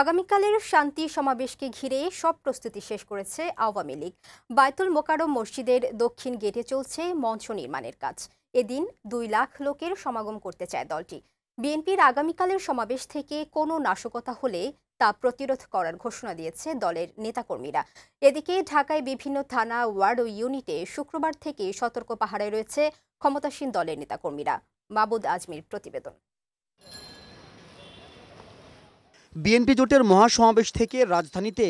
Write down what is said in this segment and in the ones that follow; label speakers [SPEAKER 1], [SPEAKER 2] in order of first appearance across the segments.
[SPEAKER 1] আগামীকালের শান্তি সমাবেশকে ঘিরে সব প্রস্তুতি শেষ করেছে আওয়ামী লীগ বায়তুল মোকারম মসজিদের দক্ষিণ গেটে চলছে মঞ্চ নির্মাণের কাজ এদিন দুই লাখ লোকের সমাগম করতে চায় দলটি বিএনপির আগামীকালের সমাবেশ থেকে কোনো নাশকতা হলে তা প্রতিরোধ করার ঘোষণা দিয়েছে দলের নেতাকর্মীরা এদিকে ঢাকায় বিভিন্ন থানা ওয়ার্ড ও ইউনিটে শুক্রবার থেকে সতর্ক পাহাড়ে রয়েছে ক্ষমতাসীন দলের নেতাকর্মীরা মাবুদ আজমির প্রতিবেদন
[SPEAKER 2] বিএনপি জোটের মহাসমাবেশ থেকে রাজধানীতে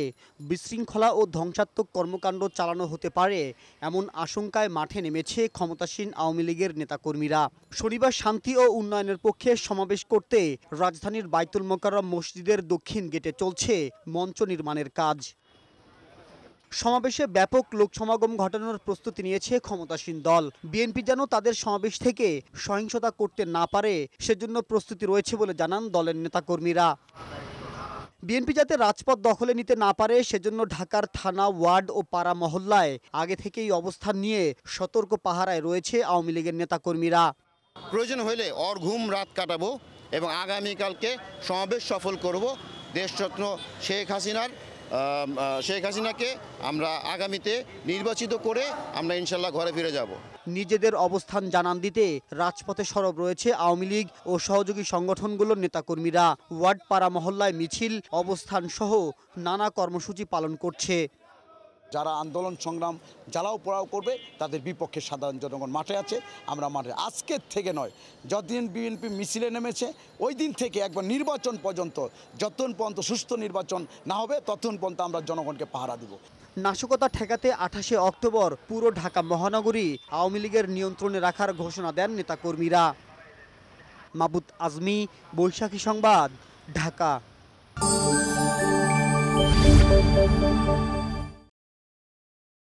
[SPEAKER 2] বিশৃঙ্খলা ও ধ্বংসাত্মক কর্মকাণ্ড চালানো হতে পারে এমন আশঙ্কায় মাঠে নেমেছে ক্ষমতাসীন আওয়ামী লীগের নেতাকর্মীরা শনিবার শান্তি ও উন্নয়নের পক্ষে সমাবেশ করতে রাজধানীর বাইতুল মোকাররম মসজিদের দক্ষিণ গেটে চলছে মঞ্চ নির্মাণের কাজ সমাবেশে ব্যাপক লোক সমাগম ঘটানোর প্রস্তুতি নিয়েছে ক্ষমতাসীন দল বিএনপি যেন তাদের সমাবেশ থেকে সহিংসতা করতে না পারে সেজন্য প্রস্তুতি রয়েছে বলে জানান দলের নেতাকর্মীরা বিএনপি যাতে রাজপথ দখলে নিতে না পারে সেজন্য ঢাকার থানা ওয়ার্ড ও পাড়া মহল্লায় আগে থেকেই অবস্থান নিয়ে সতর্ক পাহারায় রয়েছে আওয়ামী লীগের নেতাকর্মীরা
[SPEAKER 3] প্রয়োজন হলে অর ঘুম রাত কাটাবো এবং আগামীকালকে সমাবেশ সফল করব দেশরত্ন শেখ হাসিনার শেখ হাসিনাকে আমরা আগামীতে নির্বাচিত করে আমরা ইনশাল্লাহ ঘরে ফিরে যাব
[SPEAKER 2] নিজেদের অবস্থান জানান দিতে রাজপথে সরব রয়েছে আওয়ামী লীগ ও সহযোগী সংগঠনগুলোর নেতাকর্মীরা ওয়ার্ড পাড়া মহল্লায় মিছিল অবস্থান সহ নানা কর্মসূচি পালন করছে যারা আন্দোলন
[SPEAKER 4] সংগ্রাম জ্বালাও পোড়াও করবে তাদের বিপক্ষে সাধারণ জনগণ মাঠে আছে আমরা মাঠে আজকের থেকে নয় যতদিন বিএনপি মিছিলে নেমেছে ওই দিন থেকে একবার নির্বাচন পর্যন্ত যতক্ষণ পর্যন্ত সুস্থ নির্বাচন না হবে ততক্ষণ পর্যন্ত আমরা জনগণকে পাহারা দেবো
[SPEAKER 2] নাশকতা ঠেকাতে আঠাশে অক্টোবর পুরো ঢাকা মহানগরী আওয়ামী লীগের নিয়ন্ত্রণে রাখার ঘোষণা দেন নেতাকর্মীরা মাবুত আজমি বৈশাখী সংবাদ ঢাকা